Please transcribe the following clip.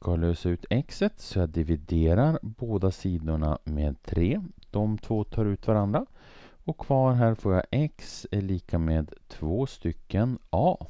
ska lösa ut xet så jag dividerar båda sidorna med 3. De två tar ut varandra. Och kvar här får jag x är lika med två stycken a.